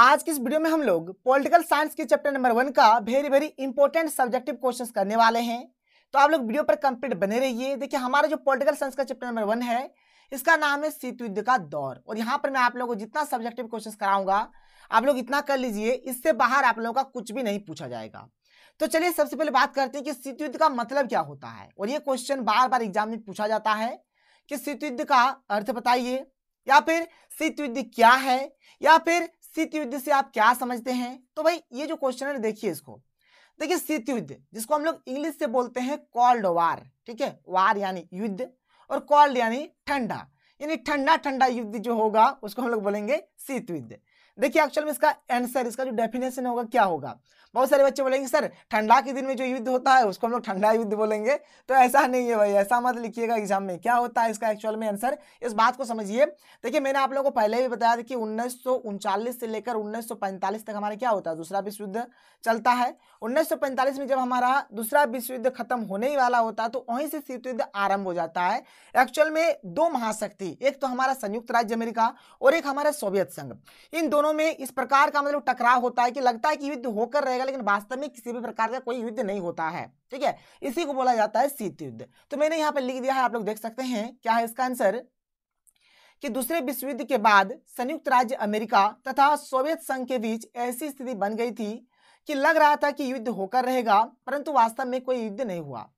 आज के इस वीडियो में हम लोग पॉलिटिकल साइंस के चैप्टर नंबर वन का very very important subjective questions करने वाले हैं तो आप लोग वीडियो पर कंप्लीट बने रहिए देखिए हमारा जो पॉलिटिकल साइंस का चैप्टर नंबर वन है इसका नाम है शीत युद्ध का दौर और यहाँ पर मैं आप लोगों को जितना सब्जेक्टिव क्वेश्चन कराऊंगा आप लोग इतना कर लीजिए इससे बाहर आप लोगों का कुछ भी नहीं पूछा जाएगा तो चलिए सबसे पहले बात करते हैं कि शीत युद्ध का मतलब क्या होता है और ये क्वेश्चन बार बार एग्जाम में पूछा जाता है कि शीत युद्ध का अर्थ बताइए या फिर शीत युद्ध क्या है या फिर शीत युद्ध से आप क्या समझते हैं तो भाई ये जो क्वेश्चन है देखिए इसको देखिए शीत युद्ध जिसको हम लोग इंग्लिश से बोलते हैं कॉल्ड वार ठीक है वार यानी युद्ध और कॉल्ड यानी ठंडा यानी ठंडा ठंडा युद्ध जो होगा उसको हम लोग बोलेंगे शीत युद्ध देखिए एक्चुअल में इसका आंसर इसका जो डेफिनेशन होगा क्या होगा बहुत सारे बच्चे बोलेंगे सर ठंडा के दिन में जो युद्ध होता है उसको हम लोग ठंडा युद्ध बोलेंगे तो ऐसा नहीं है भाई ऐसा मत लिखिएगा एग्जाम में क्या होता है इसका एक्चुअल में आंसर इस बात को समझिए देखिए मैंने आप लोगों को पहले भी बताया था कि उन्नीस से लेकर उन्नीस तक हमारा क्या होता है दूसरा विश्व युद्ध चलता है उन्नीस में जब हमारा दूसरा विश्व युद्ध खत्म होने ही वाला होता है तो वहीं से शीत युद्ध आरंभ हो जाता है एक्चुअल में दो महाशक्ति एक तो हमारा संयुक्त राज्य अमेरिका और एक हमारा सोवियत संघ इन दोनों दोनों में इस प्रकार का मतलब टकराव होता है कि लगता है कि युद्ध होकर रहेगा लेकिन वास्तव में किसी भी प्रकार का कोई युद्ध नहीं होता है ठीक है इसी को बोला जाता है शीत युद्ध तो मैंने यहाँ पर लिख दिया है आप लोग देख सकते हैं क्या है इसका आंसर कि दूसरे विश्व युद्ध के बाद संयुक्त राज्य अमेरिका तथा सोवियत संघ के बीच ऐसी स्थिति बन गई थी कि लग रहा था कि युद्ध होकर रहेगा परंतु वास्तव में कोई युद्ध नहीं हुआ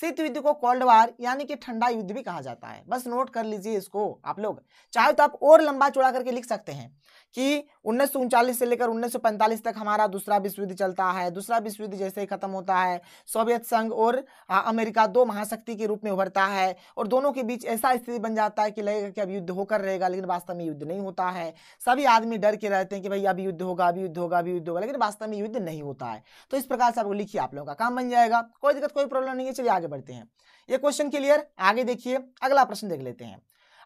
शीत युद्ध को कोल्ड वार यानी कि ठंडा युद्ध भी कहा जाता है बस नोट कर लीजिए इसको आप लोग चाहे तो आप और लंबा चौड़ा करके लिख सकते हैं कि उन्नीस से लेकर उन्नीस तक हमारा दूसरा विश्व युद्ध चलता है दूसरा विश्व युद्ध जैसे ही खत्म होता है सोवियत संघ और आ, अमेरिका दो महाशक्ति के रूप में उभरता है और दोनों के बीच ऐसा स्थिति बन जाता है कि लगेगा कि अब युद्ध होकर रहेगा लेकिन वास्तव में युद्ध नहीं होता है सभी आदमी डर के रहते हैं कि भाई अब युद्ध होगा अभी युद्ध होगा अभी युद्ध होगा लेकिन वास्तव में युद्ध नहीं होता है तो इस प्रकार से आपको लिखिए आप लोगों का काम बन जाएगा कोई दिक्कत कोई प्रॉब्लम नहीं है चलिए आगे बढ़ते हैं ये क्वेश्चन क्लियर आगे देखिए अगला प्रश्न देख लेते हैं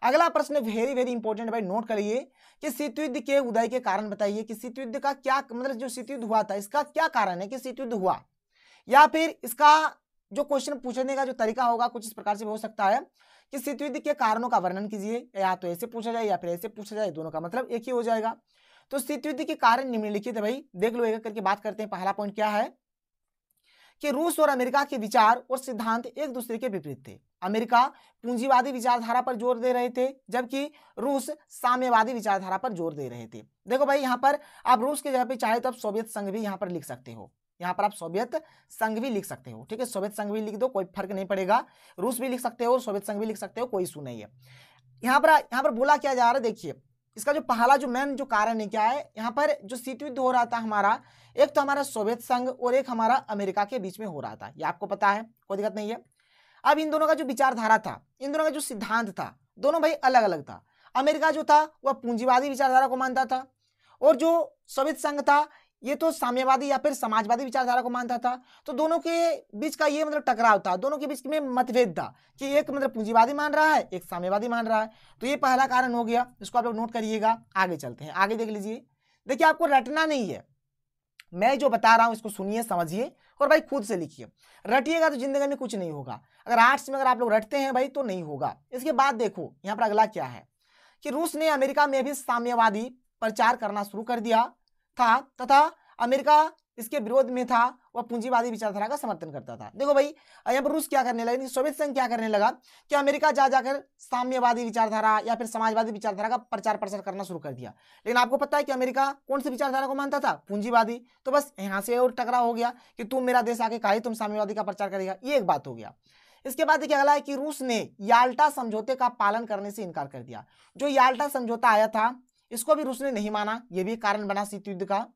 अगला प्रश्न वेरी वेरी इंपॉर्टेंट भाई नोट करिए कि शीत युद्ध के उदय के कारण बताइए कि शीत युद्ध का क्या मतलब जो शीत युद्ध हुआ था इसका क्या कारण है कि शीत युद्ध हुआ या फिर इसका जो क्वेश्चन पूछने का जो तरीका होगा कुछ इस प्रकार से हो सकता है कि शीत युद्ध के कारणों का वर्णन कीजिए या तो ऐसे पूछा जाए या फिर ऐसे पूछा जाए दोनों का मतलब एक ही हो जाएगा तो शीत युद्ध के कारण निम्नलिखित भाई देख लो एक करके बात करते हैं पहला पॉइंट क्या है कि रूस और अमेरिका के विचार और सिद्धांत एक दूसरे के विपरीत थे अमेरिका पूंजीवादी विचारधारा पर जोर दे रहे थे जबकि रूस साम्यवादी विचारधारा पर जोर दे रहे थे देखो भाई यहाँ पर आप रूस के जगह पे चाहे तो आप सोवियत संघ भी यहाँ पर लिख सकते हो यहाँ पर आप सोवियत संघ भी लिख सकते हो ठीक है सोवियत संघ भी लिख दो कोई फर्क नहीं पड़ेगा रूस भी लिख सकते हो सोवियत संघ भी लिख सकते हो कोई इशू नहीं है यहाँ पर यहाँ पर बोला क्या जा रहा है देखिए इसका जो पहला जो मेन जो कारण है क्या है यहाँ पर जो सीट युद्ध हो रहा था हमारा एक तो हमारा सोवियत संघ और एक हमारा अमेरिका के बीच में हो रहा था ये आपको पता है कोई दिक्कत नहीं है अब इन दोनों का जो विचारधारा था इन दोनों का जो सिद्धांत था दोनों भाई अलग अलग था अमेरिका जो था वह पूंजीवादी विचारधारा को मानता था और जो सोवियत संघ था ये तो साम्यवादी या फिर समाजवादी विचारधारा को मानता था तो दोनों के बीच का ये मतलब टकराव था दोनों के बीच में मतभेद था कि एक मतलब पूंजीवादी मान रहा है एक साम्यवादी मान रहा है तो ये पहला कारण हो गया इसको आप लोग नोट करिएगा आगे चलते हैं आगे देख लीजिए देखिए आपको रटना नहीं है मैं जो बता रहा हूँ इसको सुनिए समझिए और भाई खुद से लिखिए रटिएगा तो जिंदगी में कुछ नहीं होगा अगर आर्ट्स में अगर आप लोग रटते हैं भाई तो नहीं होगा इसके बाद देखो यहाँ पर अगला क्या है कि रूस ने अमेरिका में भी साम्यवादी प्रचार करना शुरू कर दिया था तथा अमेरिका इसके विरोध में था वह पूंजीवादी विचारधारा का समर्थन करता था देखो भाई यहाँ पर रूस क्या करने लगा सोवियत संघ क्या करने लगा कि अमेरिका जा जाकर साम्यवादी विचारधारा या फिर समाजवादी विचारधारा का प्रचार प्रसार करना शुरू कर दिया लेकिन आपको पता है कि अमेरिका कौन सी विचारधारा को मानता था पूंजीवादी तो बस यहाँ से और टकराव हो गया कि तुम मेरा देश आके कहा तुम साम्यवादी का प्रचार करेगा ये एक बात हो गया इसके बाद देखिए अगला है कि रूस ने याल्टा समझौते का पालन करने से इनकार कर दिया जो याल्टा समझौता आया था इसको भी रूस ने नहीं माना यह भी कारण बना शीत युद्ध का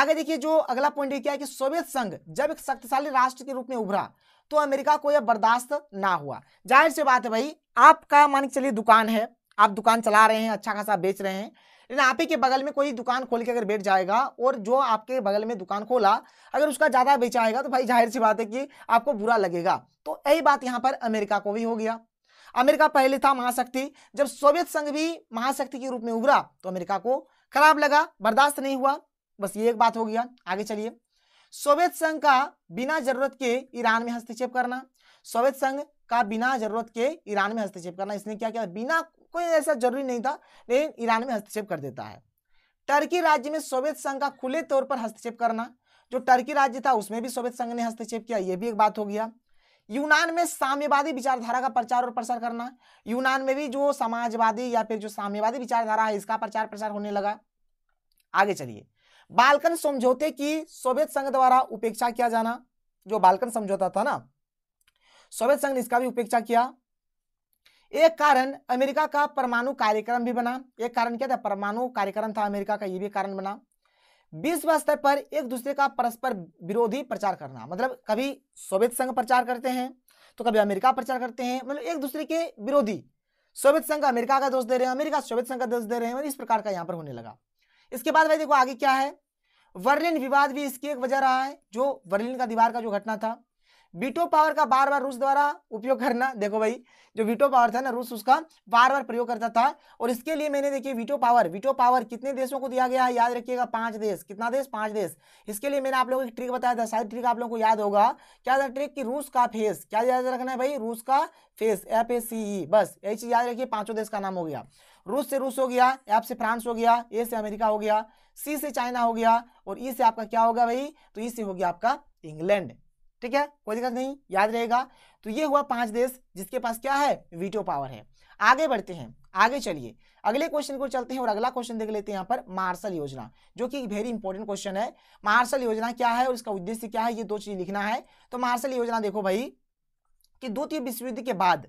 आगे देखिए जो अगला पॉइंट क्या है कि सोवियत संघ जब एक शक्तिशाली राष्ट्र के रूप में उभरा तो अमेरिका को यह बर्दाश्त ना हुआ जाहिर सी बात है भाई आपका मान के चलिए दुकान है आप दुकान चला रहे हैं अच्छा खासा बेच रहे हैं लेकिन आप ही के बगल में कोई दुकान खोल के अगर बैठ जाएगा और जो आपके बगल में दुकान खोला अगर उसका ज़्यादा बेचाएगा तो भाई जाहिर सी बात है कि आपको बुरा लगेगा तो यही बात यहाँ पर अमेरिका को भी हो गया अमेरिका पहले था महाशक्ति जब सोवियत संघ भी महाशक्ति के रूप में उभरा तो अमेरिका को खराब लगा बर्दाश्त नहीं हुआ बस ये एक बात हो गया आगे चलिए सोवियत संघ का बिना जरूरत के ईरान में हस्तक्षेप करना सोवियत संघ का बिना जरूरत के ईरान में हस्तक्षेप करना इसने क्या किया बिना कोई ऐसा जरूरी नहीं था लेकिन ईरान में हस्तक्षेप कर देता है टर्की राज्य में सोवियत संघ का खुले तौर पर हस्तक्षेप करना जो टर्की राज्य था उसमें भी सोवियत संघ ने हस्तक्षेप किया यह भी एक बात हो गया यूनान में साम्यवादी विचारधारा का प्रचार और प्रसार करना यूनान में भी जो समाजवादी या फिर जो साम्यवादी विचारधारा है इसका प्रचार प्रसार होने लगा आगे चलिए बालकन समझौते की सोवियत संघ द्वारा उपेक्षा किया जाना जो बालकन समझौता था ना सोवियत संघ ने इसका भी उपेक्षा किया एक कारण अमेरिका का परमाणु कार्यक्रम भी बना एक कारण क्या था परमाणु कार्यक्रम था अमेरिका का यह भी कारण बना विश्व स्तर पर एक दूसरे का परस्पर विरोधी प्रचार करना मतलब कभी सोवियत संघ प्रचार करते हैं तो कभी अमेरिका प्रचार करते हैं मतलब एक दूसरे के विरोधी सोवियत संघ अमेरिका का दोष दे रहे हैं अमेरिका सोवियत संघ का दोष दे रहे हैं मतलब इस प्रकार का यहाँ पर होने लगा इसके बाद भाई देखो आगे क्या है वर्लिन विवाद भी इसकी एक वजह रहा है जो वर्लिन का दीवार का जो घटना था बीटो पावर का बार बार रूस द्वारा उपयोग करना देखो भाई जो वीटो पावर था ना रूस उसका बार बार प्रयोग करता था और इसके लिए मैंने देखिए वीटो पावर वीटो पावर कितने देशों को दिया गया है याद रखिएगा पांच देश कितना देश पांच देश इसके लिए मैंने आप लोगों को एक ट्रिक बताया था शायद ट्रिक आप लोगों को याद होगा क्या था ट्रिक की रूस का फेस क्या याद रखना है भाई रूस का फेस एफ ए सी ई बस यही चीज याद रखिए पांचों देश का नाम हो गया रूस से रूस हो गया एफ से फ्रांस हो गया ए से अमेरिका हो गया सी से चाइना हो गया और ई e से आपका क्या होगा भाई तो ई e से हो गया आपका इंग्लैंड ठीक है कोई दिक्कत नहीं याद रहेगा तो ये हुआ पांच देश जिसके पास क्या है वीटो पावर है आगे बढ़ते हैं आगे चलिए अगले क्वेश्चन को चलते हैं और अगला क्वेश्चन देख लेते हैं यहाँ पर मार्शल योजना जो कि वेरी इंपॉर्टेंट क्वेश्चन है मार्शल योजना क्या है और इसका उद्देश्य क्या है ये दो चीज लिखना है तो मार्शल योजना देखो भाई कि द्वितीय विश्व युद्ध के बाद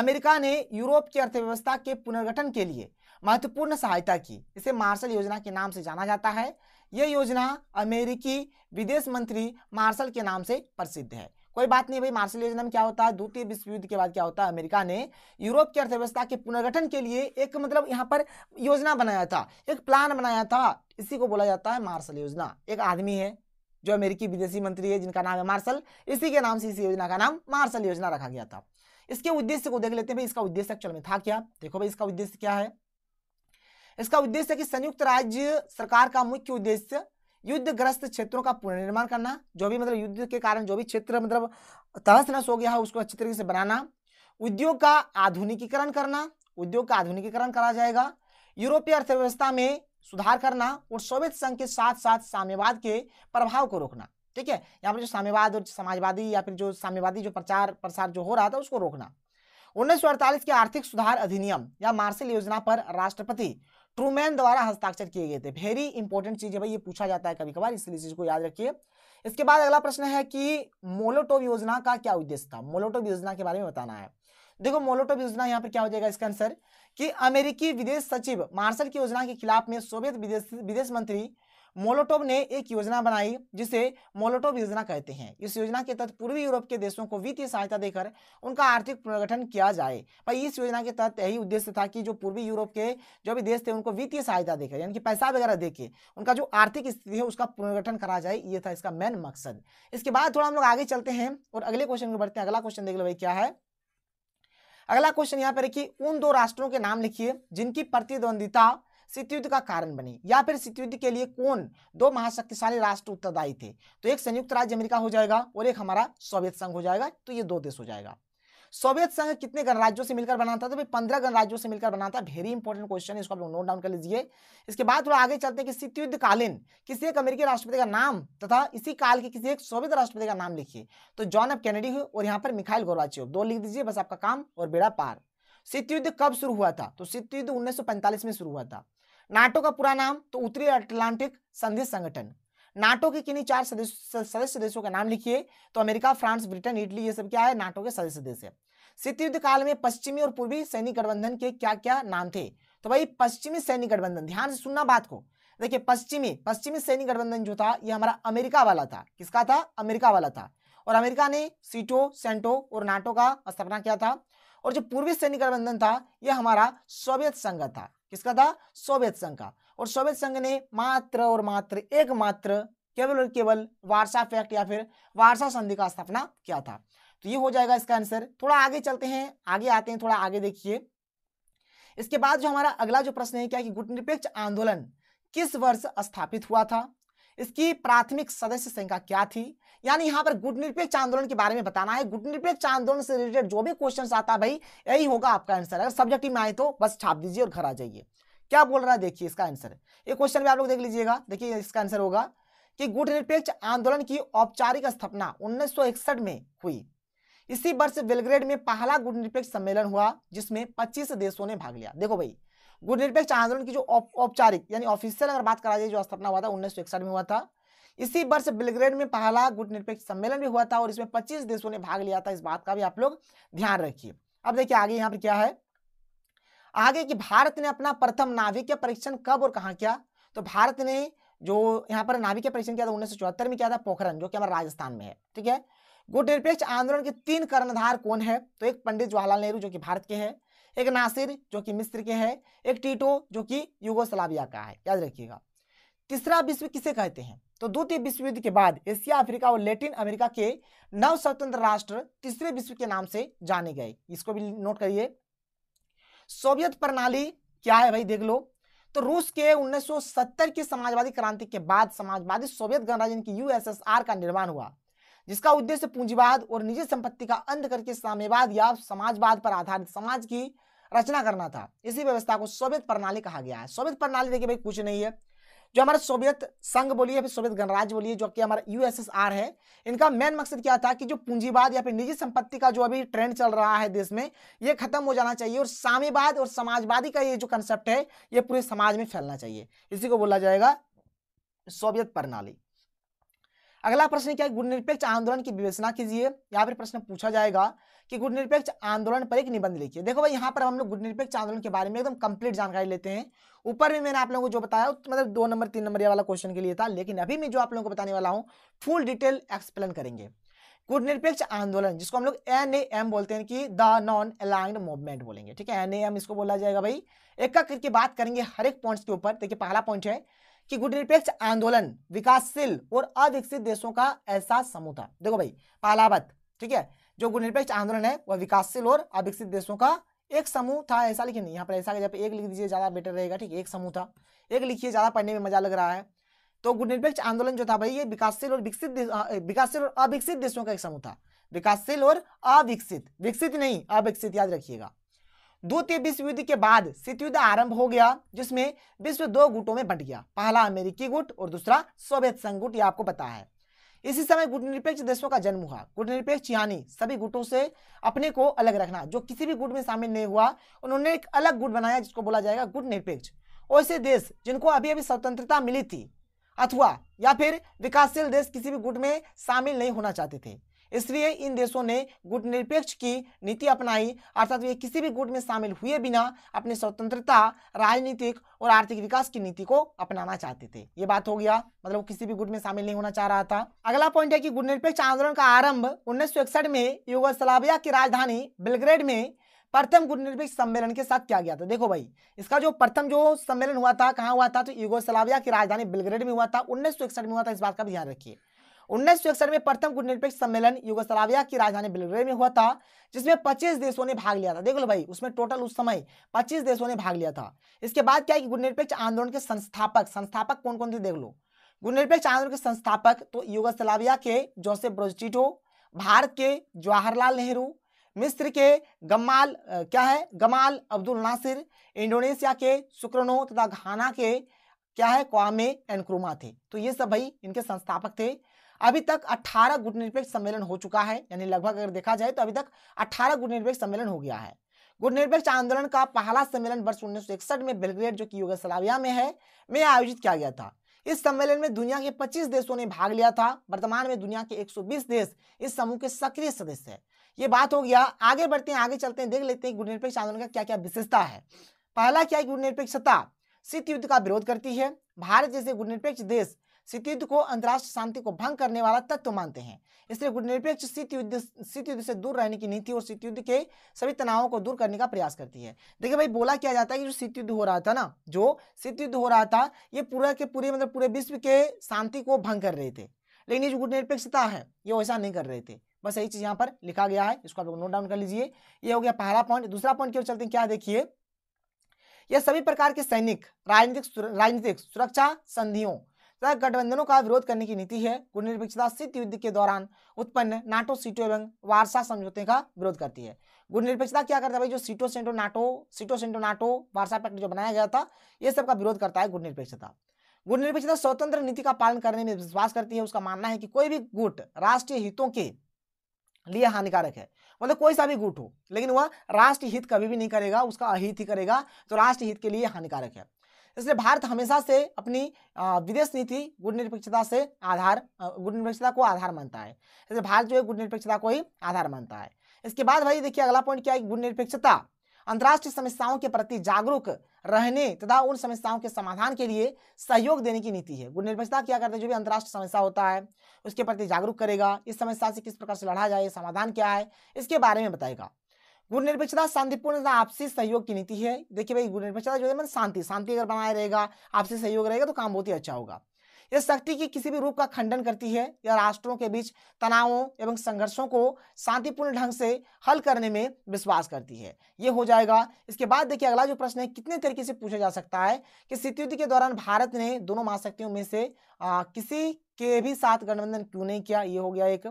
अमेरिका ने यूरोप की अर्थव्यवस्था के पुनर्गठन के लिए महत्वपूर्ण सहायता की इसे मार्शल योजना के नाम से जाना जाता है ये योजना अमेरिकी विदेश मंत्री मार्शल के नाम से प्रसिद्ध है कोई बात नहीं भाई मार्शल योजना में क्या होता है द्वितीय विश्व युद्ध के बाद क्या होता है अमेरिका ने यूरोप की अर्थव्यवस्था के पुनर्गठन के लिए एक मतलब यहाँ पर योजना बनाया था एक प्लान बनाया था इसी को बोला जाता है मार्शल योजना एक आदमी है जो अमेरिकी विदेशी मंत्री है जिनका नाम है मार्शल इसी के नाम से इस योजना का नाम मार्शल योजना रखा गया था इसके उद्देश्य को देख लेते हैं भाई इसका उद्देश्य एक्चुअल में था क्या देखो भाई इसका उद्देश्य क्या है इसका उद्देश्य है कि संयुक्त राज्य सरकार का मुख्य उद्देश्य युद्धग्रस्त क्षेत्रों का पुनर्निर्माण करना जो भी मतलब युद्ध के कारण जो भी क्षेत्र मतलब तहस नहस हो गया है उसको अच्छी तरीके से बनाना उद्योग का आधुनिकीकरण करना उद्योग का आधुनिकीकरण करा जाएगा यूरोपीय अर्थव्यवस्था में सुधार करना और सोवियत संघ के साथ साथ साम्यवाद के प्रभाव को रोकना ठीक है यहाँ पर जो साम्यवाद और समाजवादी या फिर जो साम्यवादी जो प्रचार प्रसार जो हो रहा था उसको रोकना उन्नीस के आर्थिक सुधार अधिनियम या मार्शल योजना पर राष्ट्रपति ट्रूमैन द्वारा हस्ताक्षर किए गए थे वेरी इंपॉर्टेंट चीज है भाई ये पूछा जाता है कभी कभार इसलिए चीज को याद रखिए इसके बाद अगला प्रश्न है कि मोलोटोव योजना का क्या उद्देश्य था मोलोटोव योजना के बारे में बताना है देखो मोलोटोव योजना यहाँ पर क्या हो जाएगा इसका आंसर कि अमेरिकी विदेश सचिव मार्शल की योजना के खिलाफ में सोवियत विदेश विदेश मंत्री मोलोटोव ने एक योजना बनाई जिसे मोलोटोव योजना कहते हैं इस योजना के तहत पूर्वी यूरोप के देशों को वित्तीय सहायता देकर उनका आर्थिक पुनर्गठन किया जाए पर इस योजना के तहत यही उद्देश्य था कि जो पूर्वी यूरोप के जो भी देश थे उनको वित्तीय सहायता देकर यानी कि पैसा वगैरह देके उनका जो आर्थिक स्थिति है उसका पुनर्गठन करा जाए ये था इसका मेन मकसद इसके बाद थोड़ा हम लोग आगे चलते हैं और अगले क्वेश्चन में बढ़ते हैं अगला क्वेश्चन देख लो भाई क्या है अगला क्वेश्चन यहाँ है कि उन दो राष्ट्रों के नाम लिखिए जिनकी प्रतिद्वंदिता शीत युद्ध का कारण बनी या फिर शीत युद्ध के लिए कौन दो महाशक्तिशाली राष्ट्र उत्तरदायी थे तो एक संयुक्त राज्य अमेरिका हो जाएगा और एक हमारा सोवियत संघ हो जाएगा तो ये दो देश हो जाएगा सोवियत संघ कितने गणराज्यों से मिलकर बना था तो भाई पंद्रह गणराज्यों से मिलकर बना था वेरी इंपॉर्टेंट क्वेश्चन है इसको आप लोग नोट डाउन कर लीजिए इसके बाद थोड़ा आगे चलते हैं कि कालीन किसी एक अमेरिकी राष्ट्रपति का नाम तथा इसी काल के किसी एक सोवियत राष्ट्रपति का नाम लिखिए तो जॉन एफ कैनेडी और यहाँ पर मिखाइल गोरवाचियो दो लिख दीजिए बस आपका काम और बेड़ा पार शीत युद्ध कब शुरू हुआ था तो शीत युद्ध उन्नीस में शुरू हुआ था नाटो का पूरा नाम तो उत्तरी अटलांटिक संधि संगठन नाटो के किन्हीं चार सदस्य सदस्य देशों का नाम लिखिए तो अमेरिका फ्रांस ब्रिटेन इटली ये सब क्या है नाटो के सदस्य देश है शीत युद्ध काल में पश्चिमी और पूर्वी सैनिक गठबंधन के क्या क्या नाम थे तो भाई पश्चिमी सैनिक गठबंधन ध्यान से सुनना बात को देखिए पश्चिमी पश्चिमी सैनिक गठबंधन जो था ये हमारा अमेरिका वाला था किसका था अमेरिका वाला था और अमेरिका ने सीटो सेंटो और नाटो का स्थापना किया था और जो पूर्वी सैनिक गठबंधन था यह हमारा सोवियत संघ था किसका था सोवियत संघ का और सोवियत संघ ने मात्र और मात्र एक मात्र केवल और केवल वार्सा फैक्ट या फिर वार्सा संधि का स्थापना किया था तो ये हो जाएगा इसका आंसर थोड़ा आगे चलते हैं आगे आते हैं थोड़ा आगे देखिए इसके बाद जो हमारा अगला जो प्रश्न है क्या कि गुटनिरपेक्ष आंदोलन किस वर्ष स्थापित हुआ था इसकी प्राथमिक सदस्य संख्या क्या थी यानी यहाँ पर गुट निरपेक्ष आंदोलन के बारे में बताना है गुटनिरपेक्ष आंदोलन से रिलेटेड जो भी क्वेश्चन आता है भाई यही होगा आपका आंसर अगर सब्जेक्टिव में आए तो बस छाप दीजिए और घर आ जाइए क्या बोल रहा है देखिए इसका आंसर ये क्वेश्चन भी आप लोग देख लीजिएगा देखिए इसका आंसर होगा कि गुट निरपेक्ष आंदोलन की औपचारिक स्थापना उन्नीस में हुई इसी वर्ष बेलग्रेड में पहला गुट निरपेक्ष सम्मेलन हुआ जिसमें पच्चीस देशों ने भाग लिया देखो भाई गुटनिरपेक्ष आंदोलन की जो औपचारिक उप, यानी ऑफिशियल अगर बात करा जाए जो स्थापना हुआ था उन्नीस में हुआ था इसी वर्ष बिलग्रेड में पहला गुटनिरपेक्ष सम्मेलन भी हुआ था और इसमें पच्चीस देशों ने भाग लिया था इस बात का भी आप लोग ध्यान रखिए अब देखिए आगे यहाँ पर क्या है आगे कि भारत ने अपना प्रथम नाभिक परीक्षण कब और कहा किया तो भारत ने जो यहाँ पर नाभिक परीक्षण किया था उन्नीस में किया था पोखरण जो कि हमारे राजस्थान में है ठीक है गुटनिरपेक्ष आंदोलन के तीन कर्णधार कौन है तो एक पंडित जवाहरलाल नेहरू जो कि भारत के हैं एक नासिर जो कि मिस्र के है एक टीटो जो कि यूगोस्लाविया का है याद रखिएगा तीसरा विश्व किसे कहते हैं तो द्वितीय विश्व युद्ध के बाद एशिया अफ्रीका और लेटिन अमेरिका के नव स्वतंत्र राष्ट्र तीसरे विश्व के नाम से जाने गए इसको भी नोट करिए सोवियत प्रणाली क्या है भाई देख लो तो रूस के 1970 की समाजवादी क्रांति के बाद समाजवादी सोवियत गणराज्य की यूएसएसआर का निर्माण हुआ जिसका उद्देश्य पूंजीवाद और निजी संपत्ति का अंत करके साम्यवाद या समाजवाद पर आधारित समाज की रचना करना था इसी व्यवस्था को सोवियत प्रणाली कहा गया है सोवियत प्रणाली देखिए भाई कुछ नहीं है जो हमारे सोवियत संघ बोलिए फिर सोवियत गणराज्य बोलिए जो कि हमारा यूएसएसआर है इनका मेन मकसद क्या था कि जो पूंजीवाद या फिर निजी संपत्ति का जो अभी ट्रेंड चल रहा है देश में ये खत्म हो जाना चाहिए और साम्यवाद और समाजवादी का ये जो कंसेप्ट है ये पूरे समाज में फैलना चाहिए इसी को बोला जाएगा सोवियत प्रणाली अगला प्रश्न क्या है गुणनिरपेक्ष आंदोलन की विवेचना कीजिए यहाँ पर प्रश्न पूछा जाएगा कि गुणनिरपेक्ष आंदोलन पर एक निबंध लिखिए देखो भाई यहाँ पर हम लोग गुणनिरपेक्ष आंदोलन के बारे में एकदम कंप्लीट जानकारी लेते हैं ऊपर में मैंने आप लोगों को जो बताया मतलब दो नंबर तीन नंबर वाला क्वेश्चन के लिए था लेकिन अभी मैं जो आप लोगों को बताने वाला हूँ फुल डिटेल एक्सप्लेन करेंगे गुणनिरपेक्ष आंदोलन जिसको हम लोग एन ए एम बोलते हैं कि द नॉन अलाइंड मूवमेंट बोलेंगे ठीक है एन ए एम इसको बोला जाएगा भाई एक का करके बात करेंगे हर एक पॉइंट्स के ऊपर देखिए पहला पॉइंट है कि गुटनिरपेक्ष आंदोलन विकासशील और अविकसित देशों का ऐसा समूह था देखो भाई पालावत ठीक है जो गुटनिरपेक्ष आंदोलन है वह विकासशील और अविकसित देशों का एक समूह था ऐसा लिखे नहीं यहाँ पर ऐसा जब एक लिख दीजिए ज्यादा बेटर रहेगा ठीक है एक समूह था एक लिखिए ज्यादा पढ़ने में मजा लग रहा है तो गुटनिरपेक्ष आंदोलन जो था भाई ये विकासशील और विकसित विकासशील और अविकसित देशों का एक समूह था विकासशील और अविकसित विकसित नहीं अविकसित याद रखिएगा द्वितीय विश्व युद्ध के बाद शीत युद्ध आरंभ हो गया जिसमें विश्व दो गुटों में बंट गया पहला अमेरिकी गुट और दूसरा सोवियत संघ गुट यह आपको पता है इसी समय गुटनिरपेक्ष देशों का जन्म हुआ गुटनिरपेक्ष यानी सभी गुटों से अपने को अलग रखना जो किसी भी गुट में शामिल नहीं हुआ उन्होंने एक अलग गुट बनाया जिसको बोला जाएगा गुटनिरपेक्ष निरपेक्ष ऐसे देश जिनको अभी अभी स्वतंत्रता मिली थी अथवा या फिर विकासशील देश किसी भी गुट में शामिल नहीं होना चाहते थे इसलिए इन देशों ने गुट निरपेक्ष की नीति अपनाई अर्थात वे किसी भी गुट में शामिल हुए बिना अपनी स्वतंत्रता राजनीतिक और आर्थिक विकास की नीति को अपनाना चाहते थे ये बात हो गया मतलब किसी भी गुट में शामिल नहीं होना चाह रहा था अगला पॉइंट है कि गुट निरपेक्ष आंदोलन का आरंभ उन्नीस में युगोसलाविया की राजधानी बेलग्रेड में प्रथम गुटनिरपेक्ष सम्मेलन के साथ किया गया था देखो भाई इसका जो प्रथम जो सम्मेलन हुआ था कहाँ हुआ था तो युगोस्लाविया की राजधानी बेलग्रेड में हुआ था उन्नीस में हुआ था इस बात का भी ध्यान रखिए उन्नीस में प्रथम कूटनिरपेक्ष सम्मेलन युगोस्लाविया की राजधानी बेलग्रेड में हुआ था जिसमें 25 देशों ने भाग लिया था देख लो भाई उसमें टोटल उस समय 25 देशों ने भाग लिया था इसके बाद क्या है कि गुटनिरपेक्ष आंदोलन के संस्थापक संस्थापक कौन कौन थे देख लो गुटनिरपेक्ष आंदोलन के संस्थापक तो युगोस्लाविया के जोसेफ ब्रोजिटो भारत के जवाहरलाल नेहरू मिस्र के गमाल क्या है गमाल अब्दुल नासिर इंडोनेशिया के सुक्रनो तथा घाना के क्या है क्वामे एनक्रुमा थे तो ये सब भाई इनके संस्थापक थे अभी तक 18 गुटनिरपेक्ष सम्मेलन हो चुका है यानी लगभग अगर देखा जाए तो अभी तक 18 गुटनिरपेक्ष सम्मेलन हो गया है गुटनिरपेक्ष आंदोलन का पहला सम्मेलन वर्ष उन्नीस में बेलग्रेड जो कि युगोस्लाविया में है में आयोजित किया गया था इस सम्मेलन में दुनिया के 25 देशों ने भाग लिया था वर्तमान में दुनिया के 120 देश इस समूह के सक्रिय सदस्य है ये बात हो गया आगे बढ़ते हैं आगे चलते हैं देख लेते हैं गुटनिरपेक्ष आंदोलन का क्या क्या विशेषता है पहला क्या है गुटनिरपेक्षता शीत युद्ध का विरोध करती है भारत जैसे गुटनिरपेक्ष देश सित को अंतर्राष्ट्रीय शांति को भंग करने वाला तत्व मानते हैं इसलिए गुटनिरपेक्ष शीत युद्ध शीत युद्ध से दूर रहने की नीति और शीत युद्ध के सभी तनावों को दूर करने का प्रयास करती है देखिए भाई बोला क्या जाता है कि जो शीत युद्ध हो रहा था ना जो शीत युद्ध हो रहा था ये पूरा के पूरे मतलब पूरे विश्व के शांति को भंग कर रहे थे लेकिन ये जो गुटनिरपेक्षता है ये वैसा नहीं कर रहे थे बस यही चीज़ यहाँ पर लिखा गया है इसको आप लोग नोट डाउन कर लीजिए ये हो गया पहला पॉइंट दूसरा पॉइंट क्यों चलते हैं क्या देखिए यह सभी प्रकार के सैनिक राजनीतिक राजनीतिक सुरक्षा संधियों तथा गठबंधनों का विरोध करने की नीति है गुणनिरपेक्षता शीत युद्ध के दौरान उत्पन्न नाटो सीटो एवं वार्षा समझौते का विरोध करती है गुणनिरपेक्षता क्या करता है भाई जो SEATO CENTO NATO SEATO CENTO NATO Warsaw pact जो बनाया गया था ये सब का विरोध करता है गुणनिरपेक्षता गुणनिरपेक्षता स्वतंत्र नीति का पालन करने में विश्वास करती है उसका मानना है कि कोई भी गुट राष्ट्रीय हितों के लिए हानिकारक है मतलब कोई सा भी गुट हो लेकिन वह राष्ट्रीय हित कभी भी नहीं करेगा उसका अहित ही करेगा तो राष्ट्रीय हित के लिए हानिकारक है इसलिए भारत हमेशा से अपनी विदेश नीति गुण निरपेक्षता से आधार गुण निरपेक्षता को आधार मानता है इसलिए भारत जो है गुण निरपेक्षता को ही आधार मानता है इसके बाद भाई देखिए अगला पॉइंट क्या है गुण निरपेक्षता अंतर्राष्ट्रीय समस्याओं के प्रति जागरूक रहने तथा उन समस्याओं के समाधान के लिए सहयोग देने की नीति है गुण निरपेक्षता क्या करते हैं जो भी अंतर्राष्ट्रीय समस्या होता है उसके प्रति जागरूक करेगा इस समस्या से किस प्रकार से लड़ा जाए समाधान क्या है इसके बारे में बताएगा गुण शांतिपूर्ण आपसी सहयोग की नीति है देखिए भाई गुण जो है मतलब शांति शांति अगर बनाए रहेगा आपसी सहयोग रहेगा तो काम बहुत ही अच्छा होगा यह शक्ति की किसी भी रूप का खंडन करती है या राष्ट्रों के बीच तनावों एवं संघर्षों को शांतिपूर्ण ढंग से हल करने में विश्वास करती है ये हो जाएगा इसके बाद देखिए अगला जो प्रश्न है कितने तरीके से पूछा जा सकता है कि शीत युद्ध के दौरान भारत ने दोनों महाशक्तियों में से आ, किसी के भी साथ गठबंधन क्यों नहीं किया ये हो गया एक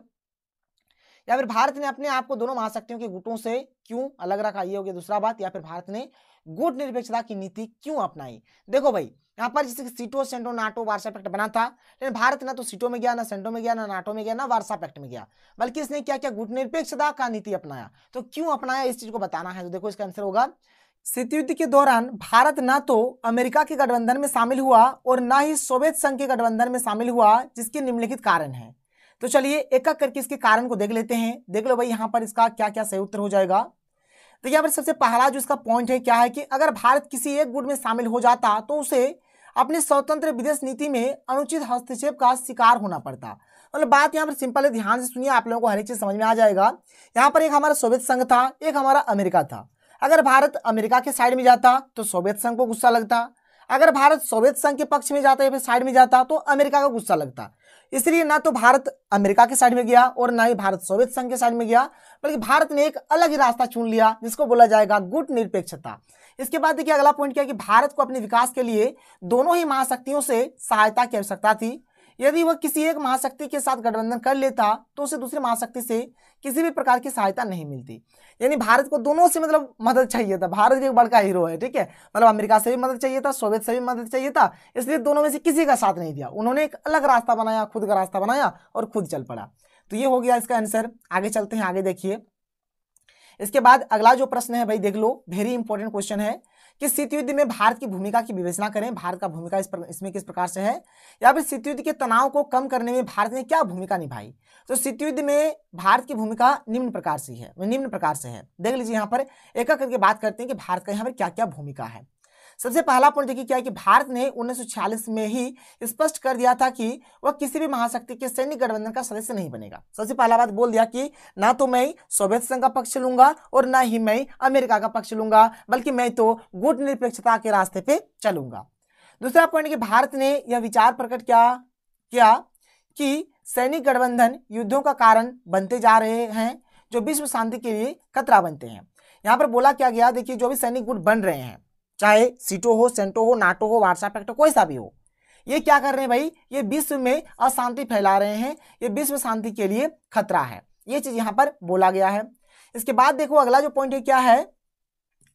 या फिर भारत ने अपने आप को दोनों महाशक्तियों के गुटों से क्यों अलग रखा ये हो गया दूसरा बात या फिर भारत ने गुट निरपेक्षता की नीति क्यों अपनाई देखो भाई यहाँ पर जैसे सीटो सेंटो नाटो वार्सा पैक्ट बना था लेकिन भारत ना तो सीटो में गया ना सेंटो में गया ना नाटो में गया ना वार्सा पैक्ट में गया बल्कि इसने क्या क्या गुट निरपेक्षता का नीति अपनाया तो क्यों अपनाया इस चीज को बताना है तो देखो इसका आंसर होगा शीत युद्ध के दौरान भारत ना तो अमेरिका के गठबंधन में शामिल हुआ और न ही सोवियत संघ के गठबंधन में शामिल हुआ जिसके निम्नलिखित कारण है तो चलिए एक एक करके इसके कारण को देख लेते हैं देख लो भाई यहाँ पर इसका क्या क्या सही उत्तर हो जाएगा तो यहाँ पर सबसे पहला जो इसका पॉइंट है क्या है कि अगर भारत किसी एक गुट में शामिल हो जाता तो उसे अपने स्वतंत्र विदेश नीति में अनुचित हस्तक्षेप का शिकार होना पड़ता मतलब बात यहाँ पर सिंपल है ध्यान से सुनिए आप लोगों को हर एक चीज़ समझ में आ जाएगा यहाँ पर एक हमारा सोवियत संघ था एक हमारा अमेरिका था अगर भारत अमेरिका के साइड में जाता तो सोवियत संघ को गुस्सा लगता अगर भारत सोवियत संघ के पक्ष में जाता या फिर साइड में जाता तो अमेरिका का गुस्सा लगता इसलिए ना तो भारत अमेरिका के साइड में गया और ना ही भारत सोवियत संघ के साइड में गया बल्कि भारत ने एक अलग ही रास्ता चुन लिया जिसको बोला जाएगा गुट निरपेक्षता इसके बाद देखिए अगला पॉइंट क्या कि भारत को अपने विकास के लिए दोनों ही महाशक्तियों से सहायता की आवश्यकता थी यदि वह किसी एक महाशक्ति के साथ गठबंधन कर लेता तो उसे दूसरी महाशक्ति से किसी भी प्रकार की सहायता नहीं मिलती यानी भारत को दोनों से मतलब मदद चाहिए था भारत एक बड़का हीरो है ठीक है मतलब अमेरिका से भी मदद चाहिए था सोवियत से भी मदद चाहिए था इसलिए दोनों में से किसी का साथ नहीं दिया उन्होंने एक अलग रास्ता बनाया खुद का रास्ता बनाया और खुद चल पड़ा तो ये हो गया इसका आंसर आगे चलते हैं आगे देखिए इसके बाद अगला जो प्रश्न है भाई देख लो वेरी इंपॉर्टेंट क्वेश्चन है कि शीत युद्ध में भारत की भूमिका की विवेचना करें भारत का भूमिका इस इसमें किस प्रकार से है या फिर शीत युद्ध के तनाव को कम करने में भारत ने क्या भूमिका निभाई तो शीत युद्ध में भारत की भूमिका निम्न प्रकार से है निम्न प्रकार से है देख लीजिए यहाँ पर एक करके बात करते हैं कि भारत का यहाँ पर क्या क्या भूमिका है सबसे पहला पॉइंट देखिए क्या है कि भारत ने 1946 में ही स्पष्ट कर दिया था कि वह किसी भी महाशक्ति के सैनिक गठबंधन का सदस्य नहीं बनेगा सबसे पहला बात बोल दिया कि ना तो मैं सोवियत संघ का पक्ष लूंगा और ना ही मैं अमेरिका का पक्ष लूंगा बल्कि मैं तो गुट निरपेक्षता के रास्ते पे चलूंगा दूसरा पॉइंट कि भारत ने यह विचार प्रकट किया किया कि सैनिक गठबंधन युद्धों का कारण बनते जा रहे हैं जो विश्व शांति के लिए खतरा बनते हैं यहाँ पर बोला क्या गया देखिए जो भी सैनिक गुट बन रहे हैं चाहे सीटो हो सेंटो हो नाटो हो व्हाट्सएप एक्ट हो तो कोई सा भी हो ये क्या कर रहे हैं भाई ये विश्व में अशांति फैला रहे हैं ये विश्व शांति के लिए खतरा है ये चीज यहाँ पर बोला गया है इसके बाद देखो अगला जो पॉइंट है क्या है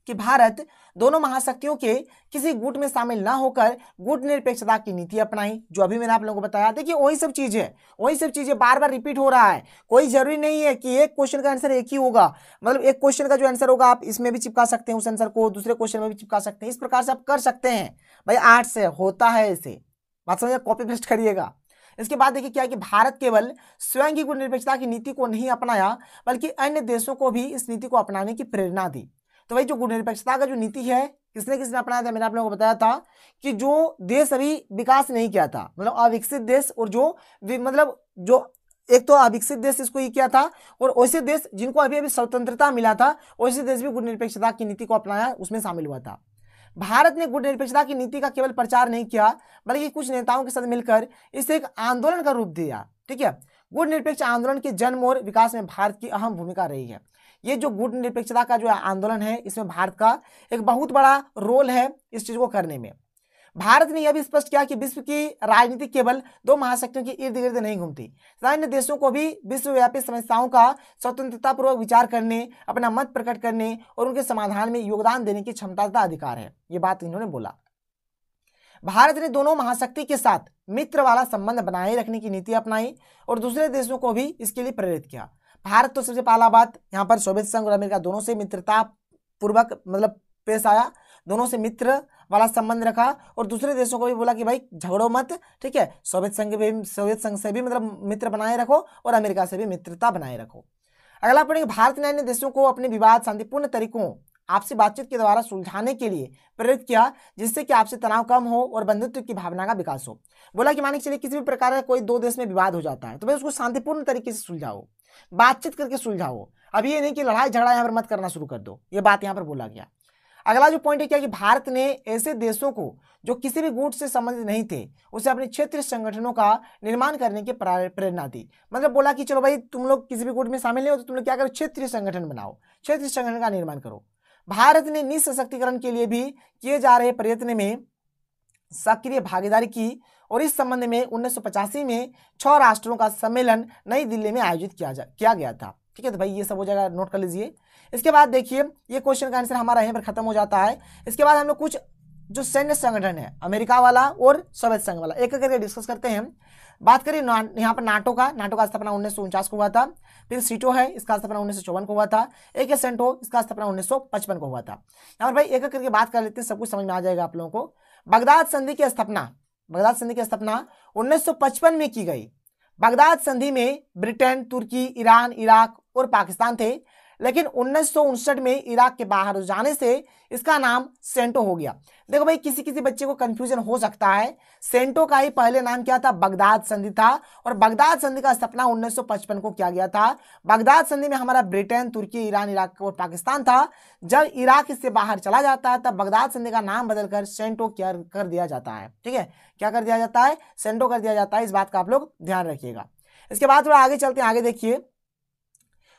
कि भारत दोनों महाशक्तियों के किसी गुट में शामिल ना होकर गुट निरपेक्षता की नीति अपनाई जो अभी मैंने आप लोगों को बताया देखिए वही सब चीज़ है वही सब चीज़ें बार बार रिपीट हो रहा है कोई ज़रूरी नहीं है कि एक क्वेश्चन का आंसर एक ही होगा मतलब एक क्वेश्चन का जो आंसर होगा आप इसमें भी चिपका सकते हैं उस आंसर को दूसरे क्वेश्चन में भी चिपका सकते हैं इस प्रकार से आप कर सकते हैं भाई आर्ट से होता है इसे बात समझिए कॉपी पेस्ट करिएगा इसके बाद देखिए क्या है कि भारत केवल स्वयं की निरपेक्षता की नीति को नहीं अपनाया बल्कि अन्य देशों को भी इस नीति को अपनाने की प्रेरणा दी तो भाई जो गुण निरपेक्षता का जो नीति है किसने किसने अपनाया था मैंने आप लोगों को बताया था कि जो देश अभी विकास नहीं किया था मतलब अविकसित देश और जो मतलब जो एक तो अविकसित देश इसको ये किया था और वैसे देश जिनको अभी अभी स्वतंत्रता मिला था वैसे देश भी गुण निरपेक्षता की नीति को अपनाया उसमें शामिल हुआ था भारत ने गुण निरपेक्षता की नीति का केवल प्रचार नहीं किया बल्कि कुछ नेताओं के साथ मिलकर इसे एक आंदोलन का रूप दिया ठीक है गुण निरपेक्ष आंदोलन के जन्म और विकास में भारत की अहम भूमिका रही है ये जो गुट निरपेक्षता का जो आंदोलन है इसमें भारत का एक बहुत बड़ा रोल है इस चीज़ को करने में भारत ने यह भी स्पष्ट किया कि विश्व की राजनीति केवल दो महाशक्तियों के इर्द गिर्द नहीं घूमती अन्य देशों को भी विश्वव्यापी समस्याओं का स्वतंत्रतापूर्वक विचार करने अपना मत प्रकट करने और उनके समाधान में योगदान देने की क्षमता का अधिकार है ये बात इन्होंने बोला भारत ने दोनों महाशक्ति के साथ मित्र वाला संबंध बनाए रखने की नीति अपनाई और दूसरे देशों को भी इसके लिए प्रेरित किया भारत तो सबसे पहला बात यहाँ पर सोवियत संघ और अमेरिका दोनों से मित्रता पूर्वक मतलब पेश आया दोनों से मित्र वाला संबंध रखा और दूसरे देशों को भी बोला कि भाई झगड़ो मत ठीक है सोवियत संघ भी सोवियत संघ से भी मतलब मित्र बनाए रखो और अमेरिका से भी मित्रता बनाए रखो अगला पढ़ेंगे भारत ने अन्य देशों को अपने विवाद शांतिपूर्ण तरीकों आपसी बातचीत के द्वारा सुलझाने के लिए प्रेरित किया जिससे कि आपसे तनाव कम हो और बंधुत्व की भावना का विकास हो बोला कि के चलिए किसी भी प्रकार का कोई दो देश में विवाद हो जाता है तो भाई उसको शांतिपूर्ण तरीके से सुलझाओ बातचीत करके सुलझाओ अब ये नहीं कि लड़ाई झगड़ा यहाँ पर मत करना शुरू कर दो ये बात यहाँ पर बोला गया अगला जो पॉइंट है क्या कि भारत ने ऐसे देशों को जो किसी भी गुट से संबंधित नहीं थे उसे अपने क्षेत्रीय संगठनों का निर्माण करने की प्रेरणा दी मतलब बोला कि चलो भाई तुम लोग किसी भी गुट में शामिल नहीं हो तो तुम लोग क्या करो क्षेत्रीय संगठन बनाओ क्षेत्रीय संगठन का निर्माण करो भारत ने निसशक्तिकरण के लिए भी किए जा रहे प्रयत्न में सक्रिय भागीदारी की और इस संबंध में उन्नीस में छह राष्ट्रों का सम्मेलन नई दिल्ली में आयोजित किया जा किया गया था ठीक है तो भाई ये सब हो जाएगा नोट कर लीजिए इसके बाद देखिए ये क्वेश्चन का आंसर हमारा यहीं पर खत्म हो जाता है इसके बाद हम लोग कुछ जो सैन्य संगठन है अमेरिका वाला और सोवियत संघ वाला एक एक करके डिस्कस करते हैं बात करें यहाँ पर नाटो का नाटो का स्थापना उन्नीस को हुआ था फिर सीटो है इसका स्थापना उन्नीस को हुआ था एक ए सेंटो इसका स्थापना उन्नीस को हुआ था यहाँ पर भाई एक एक करके बात कर लेते हैं सब कुछ समझ में आ जाएगा आप लोगों को बगदाद संधि की स्थापना बगदाद संधि की स्थापना 1955 में की गई बगदाद संधि में ब्रिटेन तुर्की ईरान इराक और पाकिस्तान थे लेकिन उन्नीस में इराक के बाहर जाने से इसका नाम सेंटो हो गया देखो भाई किसी किसी बच्चे को कंफ्यूजन हो सकता है सेंटो का ही पहले नाम क्या था बगदाद संधि था और बगदाद संधि का सपना 1955 को किया गया था बगदाद संधि में हमारा ब्रिटेन तुर्की ईरान इराक और पाकिस्तान था जब इराक इससे बाहर चला जाता है तब बगदाद संधि का नाम बदलकर सेंटो क्या कर दिया जाता है ठीक है क्या कर दिया जाता है सेंटो कर दिया जाता है इस बात का आप लोग ध्यान रखिएगा इसके बाद थोड़ा आगे चलते हैं आगे देखिए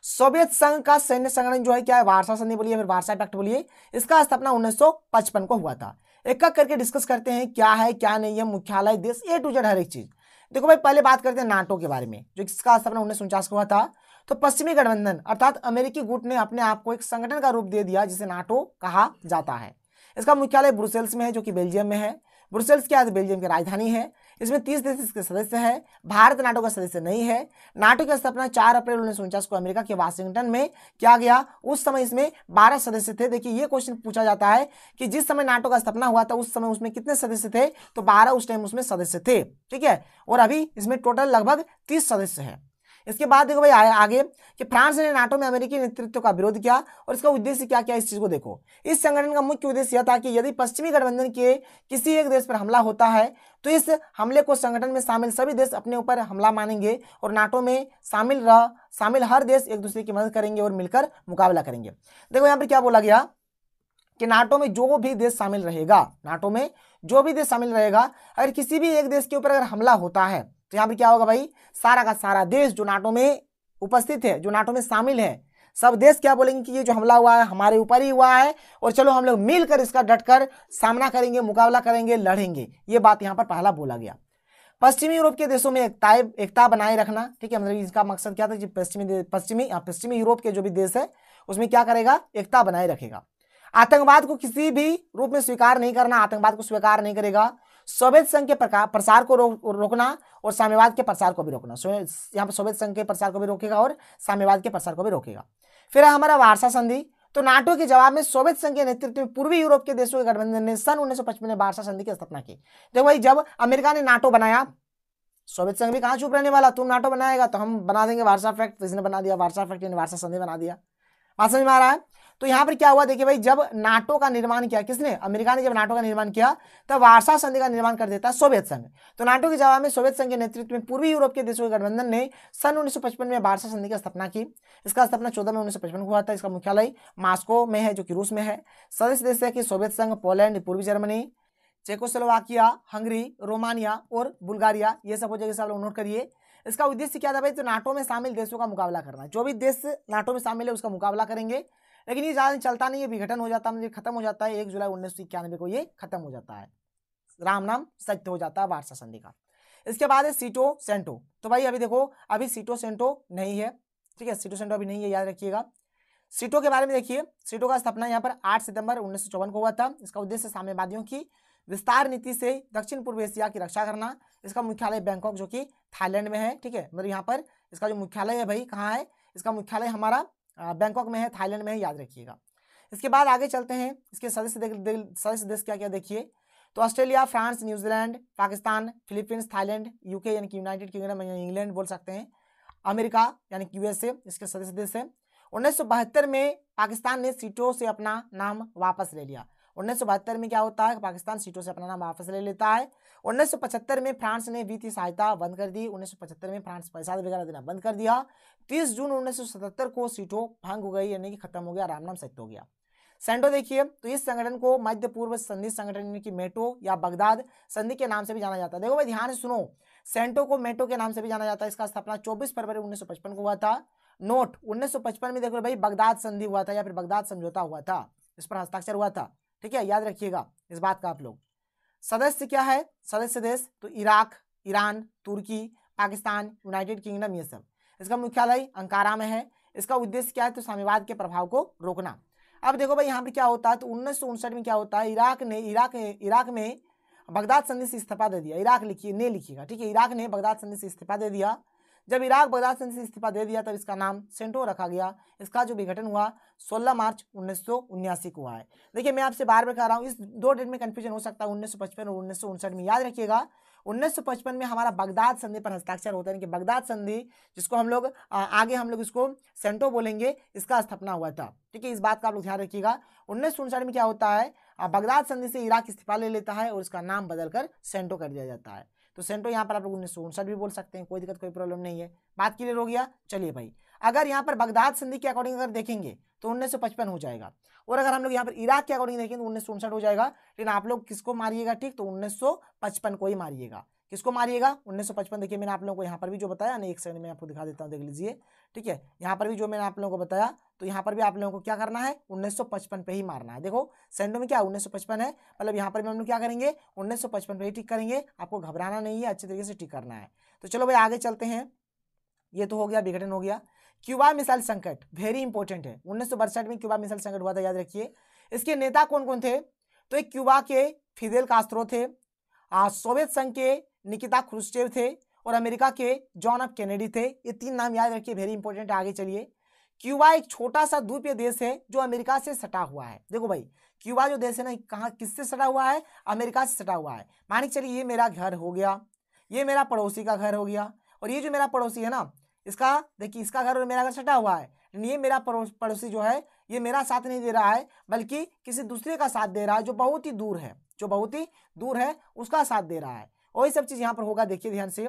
सोवियत संघ का सैन्य संगठन जो है क्या है वार्सा संधि बोलिए फिर वार्सा पैक्ट बोलिए इसका स्थापना 1955 को हुआ था एक एक करके डिस्कस करते हैं क्या है क्या नहीं है मुख्यालय देश ए टू जेड हर एक चीज देखो भाई पहले बात करते हैं नाटो के बारे में जो इसका स्थापना उन्नीस उनचास को हुआ था तो पश्चिमी गठबंधन अर्थात अमेरिकी गुट ने अपने आप को एक संगठन का रूप दे दिया जिसे नाटो कहा जाता है इसका मुख्यालय ब्रुसेल्स में है जो कि बेल्जियम में है ब्रुसेल्स के आज बेल्जियम की राजधानी है इसमें तीस देश इसके सदस्य है भारत नाटो का सदस्य नहीं है नाटो की स्थापना चार अप्रैल उन्नीस सौ उनचास को अमेरिका के वाशिंगटन में किया गया उस समय इसमें बारह सदस्य थे देखिए ये क्वेश्चन पूछा जाता है कि जिस समय नाटो का स्थापना हुआ था उस समय उसमें कितने सदस्य थे तो बारह उस टाइम उसमें सदस्य थे ठीक है और अभी इसमें टोटल लगभग तीस सदस्य है इसके बाद देखो भाई आगे कि फ्रांस ने नाटो में अमेरिकी नेतृत्व का विरोध किया और इसका उद्देश्य क्या क्या इस चीज़ को देखो इस संगठन का मुख्य उद्देश्य यह था कि यदि पश्चिमी गठबंधन के किसी एक देश पर हमला होता है तो इस हमले को संगठन में शामिल सभी देश अपने ऊपर हमला मानेंगे और नाटो में शामिल रह शामिल हर देश एक दूसरे की मदद करेंगे और मिलकर मुकाबला करेंगे देखो यहाँ पर क्या बोला गया कि नाटो में जो भी देश शामिल रहेगा नाटो में जो भी देश शामिल रहेगा अगर किसी भी एक देश के ऊपर अगर हमला होता है तो यहाँ पे क्या होगा भाई सारा का सारा देश जो नाटो में उपस्थित है जो नाटो में शामिल है सब देश क्या बोलेंगे कि ये जो हमला हुआ है हमारे ऊपर ही हुआ है और चलो हम लोग मिलकर इसका डटकर सामना करेंगे मुकाबला करेंगे लड़ेंगे ये बात यहाँ पर पहला बोला गया पश्चिमी यूरोप के देशों में एकता एकता बनाए रखना ठीक है मतलब इसका मकसद क्या था कि पश्चिमी पश्चिमी हाँ, पश्चिमी यूरोप के जो भी देश है उसमें क्या करेगा एकता बनाए रखेगा आतंकवाद को किसी भी रूप में स्वीकार नहीं करना आतंकवाद को स्वीकार नहीं करेगा सोवियत संघ के प्रसार को रोकना और साम्यवाद के प्रसार को भी रोकना यहाँ पर सोवियत संघ के प्रसार को भी रोकेगा और साम्यवाद के प्रसार को भी रोकेगा फिर हमारा वारसा संधि तो नाटो के जवाब में सोवियत संघ के नेतृत्व में पूर्वी यूरोप के देशों के गठबंधन ने सन 1955 में वारसा संधि की स्थापना की देखो भाई जब अमेरिका ने नाटो बनाया सोवियत संघ भी कहां चुप रहने वाला तुम नाटो बनाएगा तो हम बना देंगे वारसा फैक्ट तो इसने बना दिया वारसा फैक्ट ने वारसा संधि बना दिया बात समझ में आ रहा है तो यहाँ पर क्या हुआ देखिए भाई जब नाटो का निर्माण किया किसने अमेरिका ने जब नाटो का निर्माण किया तब वार्षा संधि का निर्माण कर देता सोवियत संघ तो नाटो के जवाब में सोवियत संघ के नेतृत्व में पूर्वी यूरोप के देशों के गठबंधन ने सन 1955 में वार्षा संधि की स्थापना की इसका स्थापना चौदह में उन्नीस को हुआ था इसका मुख्यालय मास्को में है जो कि रूस में है सदस्य देश है कि सोवियत संघ पोलैंड पूर्वी जर्मनी चेकोस्लोवाकिया हंगरी रोमानिया और बुल्गारिया ये सब हो जाएगा सब नोट करिए इसका उद्देश्य क्या था भाई तो नाटो में शामिल देशों का मुकाबला करना जो भी देश नाटो में शामिल है उसका मुकाबला करेंगे लेकिन ये ज़्यादा चलता नहीं है विघटन हो जाता है मतलब खत्म हो जाता है एक जुलाई उन्नीस को ये खत्म हो जाता है राम नाम सत्य हो जाता है वारसा संधि का इसके बाद है सीटो सेंटो तो भाई अभी देखो अभी सीटो सेंटो नहीं है ठीक है सीटो सेंटो अभी नहीं है याद रखिएगा सीटो के बारे में देखिए सीटो का स्थापना यहाँ पर 8 सितंबर उन्नीस को हुआ था इसका उद्देश्य साम्यवादियों की विस्तार नीति से दक्षिण पूर्व एशिया की रक्षा करना इसका मुख्यालय बैंकॉक जो कि थाईलैंड में है ठीक है मतलब यहाँ पर इसका जो मुख्यालय है भाई कहाँ है इसका मुख्यालय हमारा बैंकॉक में है थाईलैंड में है याद रखिएगा इसके बाद आगे चलते हैं इसके सदस्य सदस्य देश क्या क्या देखिए तो Australia France New Zealand Pakistan Philippines Thailand UK यानी कि यूनाइटेड किंगडम इंग्लैंड बोल सकते हैं अमेरिका यानी कि यूएसए इसके सदस्य देश है उन्नीस में पाकिस्तान ने सीटों से अपना नाम वापस ले लिया उन्नीस में क्या होता है पाकिस्तान सीटों से अपना नाम वापस ले लेता है उन्नीस में फ्रांस ने वित्तीय सहायता बंद कर दी उन्नीस में फ्रांस पैसा वगैरह देना बंद कर दिया तीस जून उन्नीस को सीटों भंग हो गई यानी कि खत्म हो गया रामनाम सत्य हो गया सेंटो देखिए तो इस संगठन को मध्य पूर्व संधि संगठन यानी कि मेटो या बगदाद संधि के नाम से भी जाना जाता है देखो भाई ध्यान से सुनो सेंटो को मेटो के नाम से भी जाना जाता है इसका स्थापना चौबीस फरवरी पचपन को हुआ था नोट 1955 में देखो भाई बगदाद संधि हुआ था या फिर बगदाद समझौता हुआ था इस पर हस्ताक्षर हुआ था ठीक है याद रखिएगा इस बात का आप लोग सदस्य क्या है सदस्य देश तो इराक ईरान तुर्की पाकिस्तान यूनाइटेड किंगडम ये सब इसका मुख्यालय अंकारा में है इसका उद्देश्य क्या है तो साम्यवाद के प्रभाव को रोकना अब देखो भाई यहाँ पर क्या होता है तो उन्नीस में क्या होता है इराक ने इराक इराक में बगदाद संधि से इस्तीफा दे दिया इराक लिखिए ने लिखिएगा ठीक है इराक ने बगदाद संधि से इस्तीफा दे दिया जब इराक बगदाद से इस्तीफा दे दिया तब इसका नाम सेंटो रखा गया इसका जो विघटन हुआ 16 मार्च उन्नीस को हुआ है देखिए मैं आपसे बार बार कह रहा हूँ इस दो डेट में कन्फ्यूजन हो सकता है उन्नीस और उन्नीस में याद रखिएगा 1955 में हमारा बगदाद संधि पर हस्ताक्षर होता है कि बगदाद संधि जिसको हम लोग आगे हम लोग इसको सेंटो बोलेंगे इसका स्थापना हुआ था ठीक है इस बात का आप लोग ध्यान रखिएगा उन्नीस में क्या होता है बगदाद संधि से इराक इस्तीफा ले लेता है और उसका नाम बदलकर सेंटो कर दिया जाता है तो सेंटो यहाँ पर आप लोग उन्नीस सौ उनसठ भी बोल सकते हैं कोई दिक्कत कोई प्रॉब्लम नहीं है बात क्लियर हो गया चलिए भाई अगर यहाँ पर बगदाद संधि के अकॉर्डिंग अगर देखेंगे तो उन्नीस हो जाएगा और अगर हम लोग यहाँ पर इराक के अकॉर्डिंग देखेंगे तो उन्नीस हो जाएगा लेकिन आप लोग किसको मारिएगा ठीक तो उन्नीस को ही मारिएगा किसको मारिएगा पचपन देखिए मैंने आप लोगों को यहाँ पर भी जो बताया ना एक सेकंड में आपको दिखा देता हूँ देख लीजिए ठीक है यहाँ पर भी जो मैंने आप लोगों को बताया तो यहाँ पर भी आप लोगों को क्या करना है 1955 पे ही मारना है देखो सेंडो में क्या 1955 है मतलब यहाँ पर भी हम लोग क्या करेंगे 1955 पे ही टिक करेंगे आपको घबराना नहीं है अच्छे तरीके से टिक करना है तो चलो भाई आगे चलते हैं ये तो हो गया विघटन हो गया क्यूबा मिसाइल संकट वेरी इंपॉर्टेंट है उन्नीस में क्यूबा मिसाइल संकट हुआ था याद रखिए इसके नेता कौन कौन थे तो एक क्यूबा के फिदेल कास्त्रो थे सोवियत संघ के निकिता खुरुस्टेव थे और अमेरिका के जॉन ऑफ कैनेडी थे ये तीन नाम याद रखिए वेरी इंपॉर्टेंट आगे चलिए क्यूबा एक छोटा सा द्वीपीय देश है जो अमेरिका से सटा हुआ है देखो भाई क्यूबा जो देश है ना कहाँ किससे सटा हुआ है अमेरिका से सटा हुआ है मान के चलिए ये मेरा घर हो गया ये मेरा पड़ोसी का घर हो गया और ये जो मेरा पड़ोसी है ना इसका देखिए इसका घर और मेरा घर सटा हुआ है ये मेरा पड़ोसी जो है ये मेरा साथ नहीं दे रहा है बल्कि किसी दूसरे का साथ दे रहा है जो बहुत ही दूर है जो बहुत ही दूर है उसका साथ दे रहा है वही सब चीज़ यहाँ पर होगा देखिए ध्यान से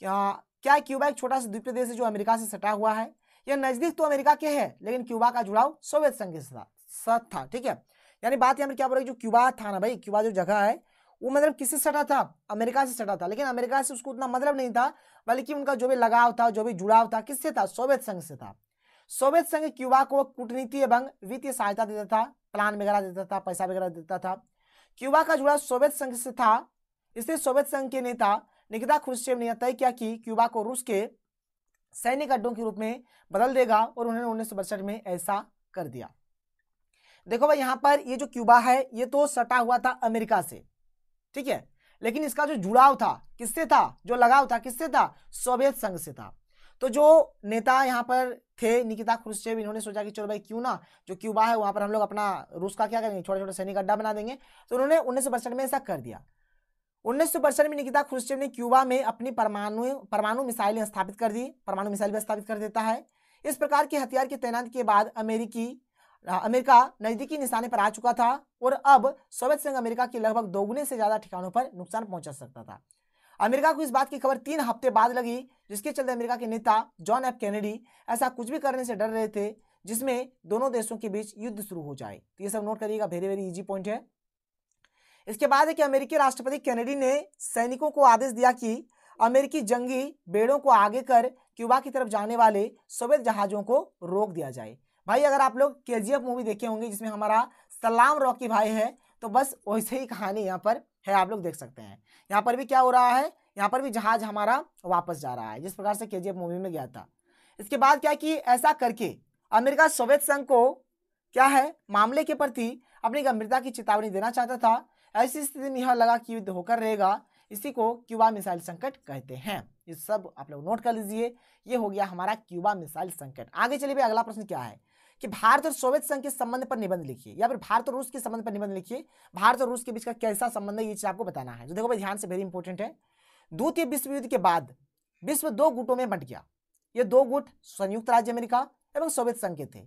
क्या क्या क्यूबा एक छोटा सा द्वीपीय देश है जो अमेरिका से सटा हुआ है यह नजदीक तो अमेरिका के है लेकिन क्यूबा का जुड़ाव सोवियत संघ के साथ था ठीक है यानी बात यहाँ पर क्या बोल रहे जो क्यूबा था ना भाई क्यूबा जो जगह है वो मतलब किससे सटा था अमेरिका से सटा था लेकिन अमेरिका से उसको उतना मतलब नहीं था बल्कि उनका जो भी लगाव था जो भी जुड़ाव था किससे था सोवियत संघ से था सोवियत संघ क्यूबा को कूटनीति एवं वित्तीय सहायता देता था प्लान वगैरह देता था पैसा वगैरह देता था क्यूबा का जुड़ाव सोवियत संघ से था इसलिए सोवियत संघ के नेता निकिता खुशेव ने तय किया कि क्यूबा को रूस के सैनिक अड्डों के रूप में बदल देगा और उन्होंने उन्नीस में ऐसा कर दिया देखो भाई यहाँ पर ये जो क्यूबा है ये तो सटा हुआ था अमेरिका से ठीक है लेकिन इसका जो जुड़ाव था किससे था जो लगाव था किससे था सोवियत संघ से था तो जो नेता यहाँ पर थे निकिता खुरुशेव इन्होंने सोचा कि चलो भाई क्यों ना जो क्यूबा है वहां पर हम लोग अपना रूस का क्या करेंगे छोटे छोटे सैनिक अड्डा बना देंगे तो उन्होंने उन्नीस में ऐसा कर दिया उन्नीस में निकिता खुश्चेव ने क्यूबा में अपनी परमाणु परमाणु मिसाइलें स्थापित कर दी परमाणु मिसाइल भी स्थापित कर देता है इस प्रकार के हथियार की तैनाती के बाद अमेरिकी अमेरिका नज़दीकी निशाने पर आ चुका था और अब सोवियत संघ अमेरिका के लगभग दोगुने से ज़्यादा ठिकानों पर नुकसान पहुंचा सकता था अमेरिका को इस बात की खबर तीन हफ्ते बाद लगी जिसके चलते अमेरिका के नेता जॉन एफ कैनेडी ऐसा कुछ भी करने से डर रहे थे जिसमें दोनों देशों के बीच युद्ध शुरू हो जाए तो ये सब नोट करिएगा वेरी वेरी इजी पॉइंट है इसके बाद है कि अमेरिकी राष्ट्रपति कैनेडी ने सैनिकों को आदेश दिया कि अमेरिकी जंगी बेड़ों को आगे कर क्यूबा की तरफ जाने वाले सोवियत जहाज़ों को रोक दिया जाए भाई अगर आप लोग के मूवी देखे होंगे जिसमें हमारा सलाम रॉकी भाई है तो बस वैसे ही कहानी यहाँ पर है आप लोग देख सकते हैं यहाँ पर भी क्या हो रहा है यहाँ पर भी जहाज हमारा वापस जा रहा है जिस प्रकार से के मूवी में गया था इसके बाद क्या कि ऐसा करके अमेरिका सोवियत संघ को क्या है मामले के प्रति अपनी गंभीरता की चेतावनी देना चाहता था ऐसी स्थिति में यह लगा कि युद्ध होकर रहेगा इसी को क्यूबा मिसाइल संकट कहते हैं ये सब आप लोग नोट कर लीजिए ये हो गया हमारा क्यूबा मिसाइल संकट आगे चलिए भाई अगला प्रश्न क्या है कि भारत और सोवियत संघ के संबंध पर निबंध लिखिए या फिर भारत और रूस के संबंध पर निबंध लिखिए भारत और रूस के बीच का कैसा संबंध है ये चीज आपको बताना है तो देखो भाई ध्यान से वेरी इंपॉर्टेंट है द्वितीय विश्व युद्ध के बाद विश्व दो गुटों में बंट गया ये दो गुट संयुक्त राज्य अमेरिका एवं सोवियत संघ के थे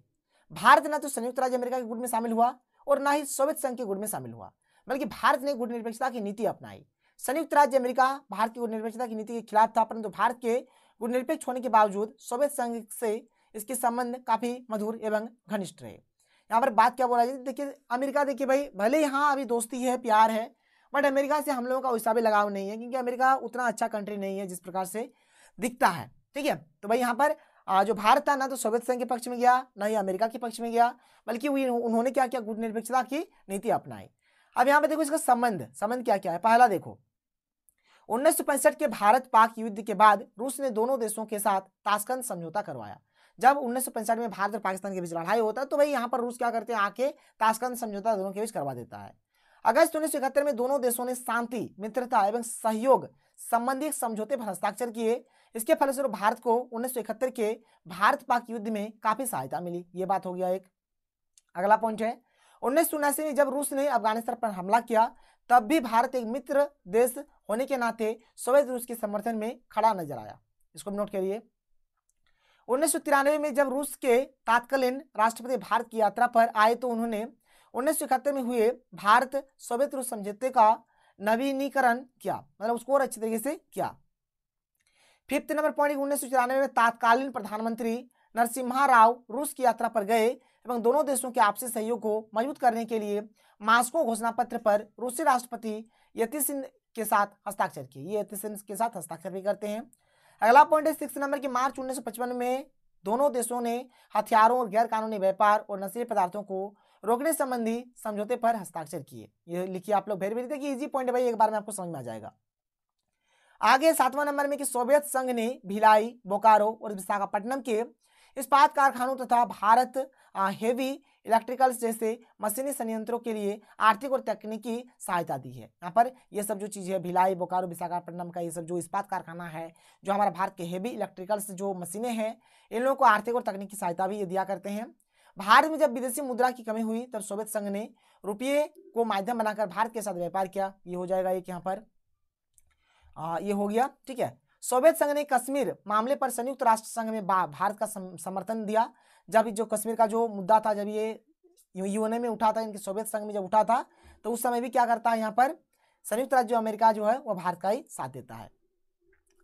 भारत ना तो संयुक्त राज्य अमेरिका के गुट में शामिल हुआ और ना ही सोवियत संघ के गुट में शामिल हुआ बल्कि मतलब भारत ने गुटनिरपेक्षता की नीति अपनाई संयुक्त राज्य अमेरिका भारत की गुटनिरपेक्षता की नीति के खिलाफ था परंतु भारत के गुटनिरपेक्ष होने के बावजूद सोवियत संघ से इसके संबंध काफी मधुर एवं घनिष्ठ रहे यहाँ पर बात क्या बोला जाए देखिए अमेरिका देखिए भाई भले यहाँ अभी दोस्ती है प्यार है बट अमेरिका से हम लोगों का वैसा भी लगाव नहीं है क्योंकि अमेरिका उतना अच्छा कंट्री नहीं है जिस प्रकार से दिखता है ठीक है तो भाई यहाँ पर जो भारत था ना तो सोवियत संघ के पक्ष में गया ना ही अमेरिका के पक्ष में गया बल्कि उन्होंने क्या किया गुट निरपेक्षता की नीति अपनाई अब यहां पे देखो इसका संबंध संबंध क्या क्या है पहला देखो उन्नीस के भारत पाक युद्ध के बाद रूस ने दोनों देशों के साथ ताशकंद समझौता करवाया जब उन्नीस में भारत और पाकिस्तान के बीच लड़ाई होता है तो भाई यहाँ पर रूस क्या करते हैं आके ताशकंद समझौता दोनों के बीच करवा देता है अगस्त उन्नीस में दोनों देशों ने शांति मित्रता एवं सहयोग संबंधी समझौते पर हस्ताक्षर किए इसके फलस्वरूप भारत को उन्नीस के भारत पाक युद्ध में काफी सहायता मिली ये बात हो गया एक अगला पॉइंट है उन्नीस में जब रूस ने अफगानिस्तान पर हमला किया तब भी भारत एक मित्र देश होने के नाते सोवियत रूस के समर्थन में खड़ा नजर आया इसको नोट करिए उन्नीस में जब रूस के तात्कालीन राष्ट्रपति भारत की यात्रा पर आए तो उन्होंने उन्नीस में हुए भारत सोवियत रूस समझौते का नवीनीकरण किया मतलब उसको और अच्छी तरीके से किया फिफ्थ नंबर पॉइंट उन्नीस में तत्कालीन प्रधानमंत्री नरसिम्हा राव रूस की यात्रा पर गए एवं दोनों देशों के आपसी सहयोग को मजबूत करने के लिए मास्को घोषणा पत्र पर रूसी राष्ट्रपति यतिसिन के साथ हस्ताक्षर किए ये यतिसिन के साथ हस्ताक्षर भी करते हैं अगला पॉइंट है सिक्स नंबर की मार्च उन्नीस में दोनों देशों ने हथियारों और गैर कानूनी व्यापार और नशीले पदार्थों को रोकने संबंधी समझौते पर हस्ताक्षर किए ये लिखिए आप लोग भेर भेरी देखिए इजी पॉइंट भाई एक बार में आपको समझ में आ जाएगा आगे सातवां नंबर में कि सोवियत संघ ने भिलाई बोकारो और विशाखापट्टनम के इस्पात कारखानों तथा भारत हेवी इलेक्ट्रिकल्स जैसे मशीनी संयंत्रों के लिए आर्थिक और तकनीकी सहायता दी है यहाँ पर ये सब जो चीज़ है भिलाई बोकारो विशाखापट्टनम का ये सब जो इस्पात कारखाना है जो हमारा भारत के हेवी इलेक्ट्रिकल्स जो मशीनें हैं इन लोगों को आर्थिक और तकनीकी सहायता भी ये दिया करते हैं भारत में जब विदेशी मुद्रा की कमी हुई तब सोवियत संघ ने रुपये को माध्यम बनाकर भारत के साथ व्यापार किया ये हो जाएगा एक यहाँ पर आ, ये हो गया ठीक है सोवियत संघ ने कश्मीर मामले पर संयुक्त राष्ट्र संघ में भारत का समर्थन दिया जब जो कश्मीर का जो मुद्दा था जब ये यूएनए में उठा था इनके सोवियत संघ में जब उठा था तो उस समय भी क्या करता है यहाँ पर संयुक्त राज्य अमेरिका जो है वह भारत का ही साथ देता है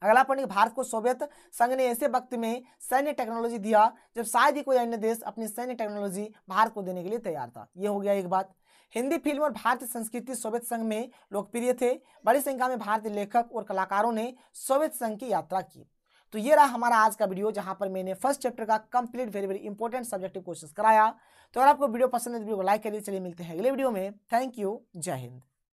अगला पॉइंट भारत को सोवियत संघ ने ऐसे वक्त में सैन्य टेक्नोलॉजी दिया जब शायद ही कोई अन्य देश अपनी सैन्य टेक्नोलॉजी भारत को देने के लिए तैयार था ये हो गया एक बात हिंदी फिल्म और भारतीय संस्कृति सोवियत संघ में लोकप्रिय थे बड़ी संख्या में भारतीय लेखक और कलाकारों ने सोवियत संघ की यात्रा की तो ये रहा हमारा आज का वीडियो जहाँ पर मैंने फर्स्ट चैप्टर का complete very very important subjective question कराया तो अगर आपको वीडियो पसंद है तो वीडियो को लाइक करिए चलिए मिलते हैं अगले वीडियो में थैंक यू जय हिंद